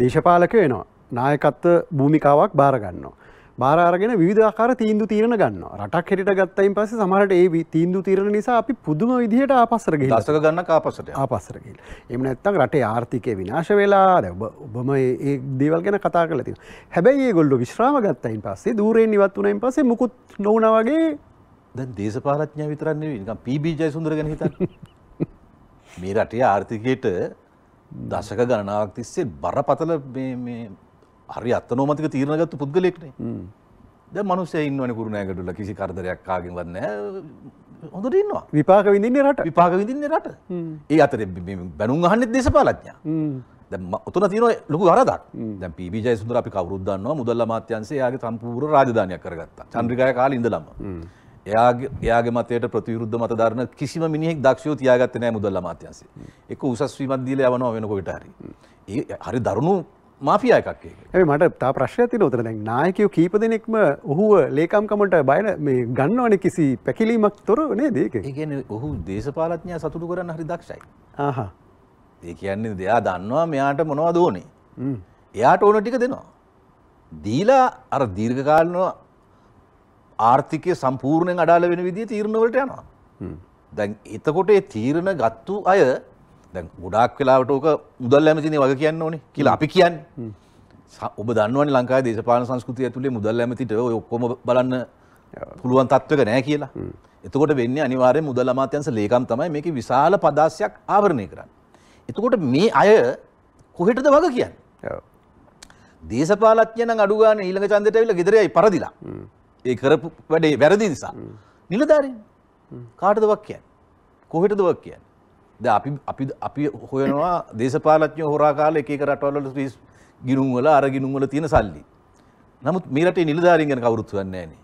දේශපාලක වෙනවා. නායකත්ව භූමිකාවක් බාරගන්නවා. බාරගෙන විධාකාර තීන්දු තීරණ ගන්න රටක් හෙට ගත්තයින් පස සමහට ඒ තීන්දු තීරණ නිසා අපි පුදුම විදිහට ආපස්සරග දසක ගන්න කාපසට ආපස්සරගල් එම ඇත්තක් රටේ ආර්ථිකය විනාශ වෙලා ඔබම ඒ දේවල් ගැන කතා කල තින හැබැයි ගොල්ල විශ්‍රාම ගත්තයින් පස්සේ දූරෙන් නිවත් වනයින් පසේ මුකුත් නොනවගේ දැ දේශපාලඥ විතරන්නේ පබජය සුන්දරගෙන හිත මේ රටේ ආර්ථිකයට දශක ගණනාවක් තිස්සේ බරපතල හරි අත්තනෝමතික තීරණ ගත්තු පුද්ගලෙක්නේ ද මනුසේ ඉන්නවන කුරුණෑගටුල කිසි කරදරයක් කාගෙන් වන්න හොඳට ඉන්නවා විපාක විඳින්නේ රට විපාක විඳින්නේ රට ඒ අතර බැනුම් අහන්න දේශපාලඥා ඔතුන තින ලොකු අරදක් දැ පිබිජය සුන්දර අපි කවරුද්දන්නවා මුදල්ල මාත්‍යන්සේ යාගේ සම්පූර රාධධානයක් කරගත්තා චන්ද්‍රිකය කාල ඉඳලම එයාගේ එයාගේ මතයට ප්‍රතිවිරුද්ධ මත දරන කිසිම මිනිහෙක් දක්ෂයෝ තියාගත්තේ නැහැ මුදල් අමාත්‍යාංශය. එක උසස් වීමක් දීලා යවනවා වෙන කොහෙට හරි. ඒ හරි දරුණු මාෆියා එකක් ඒක. හැබැයි මට තා ප්‍රශ්නයක් තියෙන උතන දැන් නායකයෝ කීප දෙනෙක්ම ඔහුව ලේකම්කමට බය මේ ගන්නවනේ කිසි පැකිලීමක් තොරව නේද ඒක. ඒ කියන්නේ ඔහු දේශපාලඥයා සතුටු කරන්න හරි දක්ෂයි. ආහා. ඒ කියන්නේ දෙයා දන්නවා මෙයාට මොනවද ඕනේ. එයාට ඕන ටික දෙනවා. දීලා අර දීර්ඝකාලීනව ආර්ථිකය සම්පූර්ණයෙන් අඩාල වෙන විදිහ තීරණවලට යනවා. දැන් එතකොට ඒ තීරණ ගත්තු අය දැන් ගොඩාක් වෙලාවට ඕක මුදල් ඇමතිනේ වගේ කියන්න ඕනේ කියලා අපි කියන්නේ. ඔබ දන්නවනේ ලංකාවේ දේශපාලන සංස්කෘතිය ඇතුලේ මුදල් ඇමතිට ඔය ඔක්කොම බලන්න පුළුවන් තත්වයක නෑ කියලා. එතකොට වෙන්නේ අනිවාර්යයෙන් මුදල් අමාත්‍යංශ ලේකම් තමයි මේකේ විශාල පදාසියක් ආවරණය කරන්නේ. එතකොට මේ අය කොහෙටද වග කියන්නේ? දේශපාලඥයන් නම් අඩු ගන්න ඊළඟ ඡන්දයට ඇවිල්ලා ගෙදරයි පරදිලා. ඒ කරපු වැඩේ වැරදි නිසා. නිලධාරීන් කාටද වක් කියන්නේ? කොහෙටද වක් කියන්නේ? දැන් අපි අපි අපි හොයනවා දේශපාලඥයෝ හොරා කාලේ එක එක රටවල් වල ගිණුම් වල අර ගිණුම් වල තියෙන සල්ලි. නමුත් මේ රටේ නිලධාරීන් ගැන කවුරුත් හොයන්නේ නැහැ නේ.